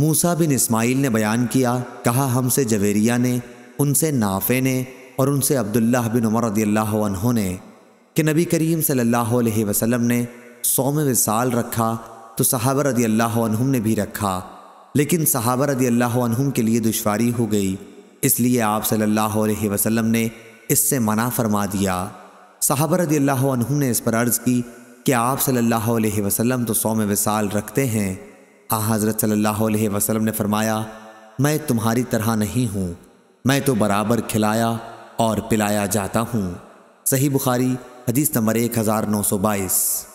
मूसा बिन इस्माइल ने बयान किया कहा हमसे जवेरिया ने उनसे नाफे ने और उनसे अब्दुल्ला बिन उमर रदील्ला ने कि नबी करीम सल्लल्लाहु अलैहि वसल्लम ने सौम विसाल रखा तो सहाबा रदी ने भी रखा लेकिन सहाबा रदी के लिए दुशारी हो गई इसलिए आप सल्लल्लाहु अलैहि वसल्लम ने इससे मना फरमा दिया सहाबा रदी ने इस पर अर्ज़ की कि आप सल्लल्लाहु अलैहि तो सौम विसाल रखते हैं आ हज़रत सल्लल्लाहु अलैहि वसल्लम ने फरमाया मैं तुम्हारी तरह नहीं हूँ मैं तो बराबर खिलाया और पिलाया जाता हूँ सही बुखारी हदीस नंबर एक हज़ार नौ सौ बाईस